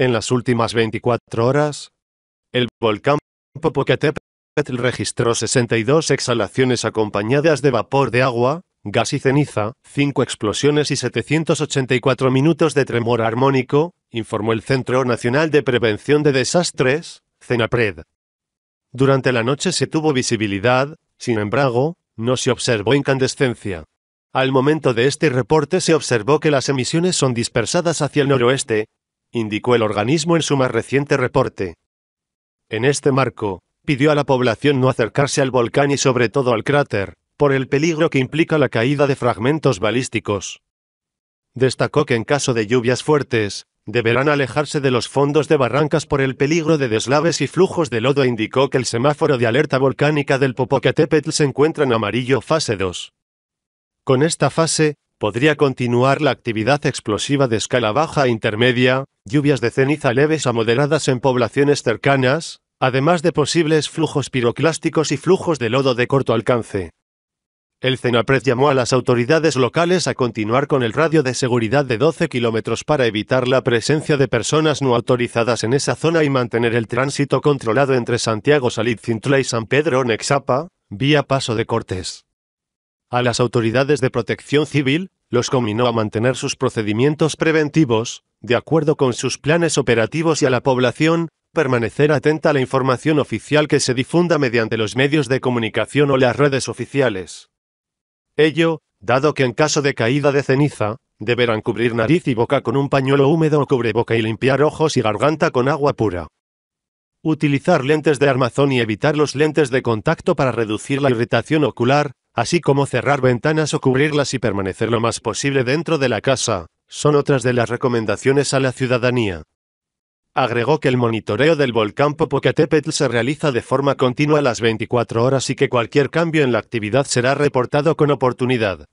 En las últimas 24 horas, el volcán Popocatépetl registró 62 exhalaciones acompañadas de vapor de agua, gas y ceniza, 5 explosiones y 784 minutos de tremor armónico, informó el Centro Nacional de Prevención de Desastres, CENAPRED. Durante la noche se tuvo visibilidad, sin embargo, no se observó incandescencia. Al momento de este reporte se observó que las emisiones son dispersadas hacia el noroeste, indicó el organismo en su más reciente reporte. En este marco, pidió a la población no acercarse al volcán y sobre todo al cráter, por el peligro que implica la caída de fragmentos balísticos. Destacó que en caso de lluvias fuertes, deberán alejarse de los fondos de barrancas por el peligro de deslaves y flujos de lodo. E indicó que el semáforo de alerta volcánica del Popocatépetl se encuentra en amarillo fase 2. Con esta fase, podría continuar la actividad explosiva de escala baja a e intermedia, lluvias de ceniza leves a moderadas en poblaciones cercanas, además de posibles flujos piroclásticos y flujos de lodo de corto alcance. El CENAPRED llamó a las autoridades locales a continuar con el radio de seguridad de 12 kilómetros para evitar la presencia de personas no autorizadas en esa zona y mantener el tránsito controlado entre Santiago Salit-Cintla y San Pedro Nexapa, vía Paso de Cortés. A las autoridades de protección civil, los conminó a mantener sus procedimientos preventivos, de acuerdo con sus planes operativos y a la población, permanecer atenta a la información oficial que se difunda mediante los medios de comunicación o las redes oficiales. Ello, dado que en caso de caída de ceniza, deberán cubrir nariz y boca con un pañuelo húmedo o cubreboca y limpiar ojos y garganta con agua pura. Utilizar lentes de armazón y evitar los lentes de contacto para reducir la irritación ocular, así como cerrar ventanas o cubrirlas y permanecer lo más posible dentro de la casa, son otras de las recomendaciones a la ciudadanía. Agregó que el monitoreo del volcán Popocatépetl se realiza de forma continua a las 24 horas y que cualquier cambio en la actividad será reportado con oportunidad.